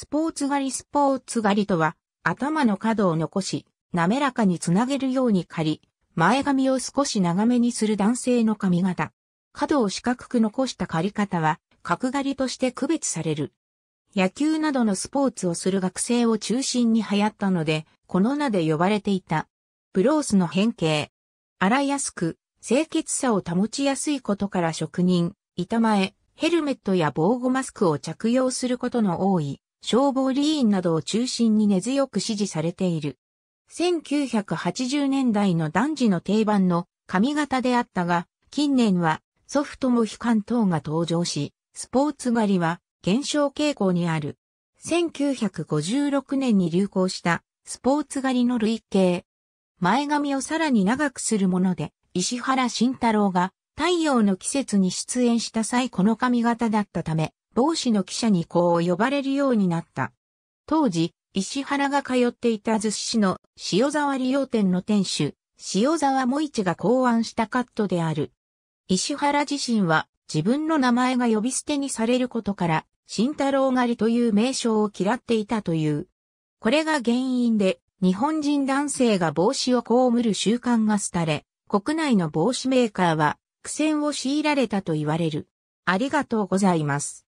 スポーツ狩りスポーツ狩りとは、頭の角を残し、滑らかにつなげるように刈り、前髪を少し長めにする男性の髪型。角を四角く残した刈り方は、角刈りとして区別される。野球などのスポーツをする学生を中心に流行ったので、この名で呼ばれていた。ブロースの変形。洗いやすく、清潔さを保ちやすいことから職人、板前、ヘルメットや防護マスクを着用することの多い、消防理員などを中心に根強く支持されている。1980年代の男児の定番の髪型であったが、近年はソフトも悲観等が登場し、スポーツ狩りは減少傾向にある。1956年に流行したスポーツ狩りの類型。前髪をさらに長くするもので、石原慎太郎が太陽の季節に出演した際この髪型だったため、同市の記者にこう呼ばれるようになった。当時、石原が通っていた逗子市の塩沢利用店の店主、塩沢も一が考案したカットである。石原自身は自分の名前が呼び捨てにされることから、慎太郎狩りという名称を嫌っていたという。これが原因で、日本人男性が帽子を被る習慣が廃れ、国内の帽子メーカーは苦戦を強いられたと言われる。ありがとうございます。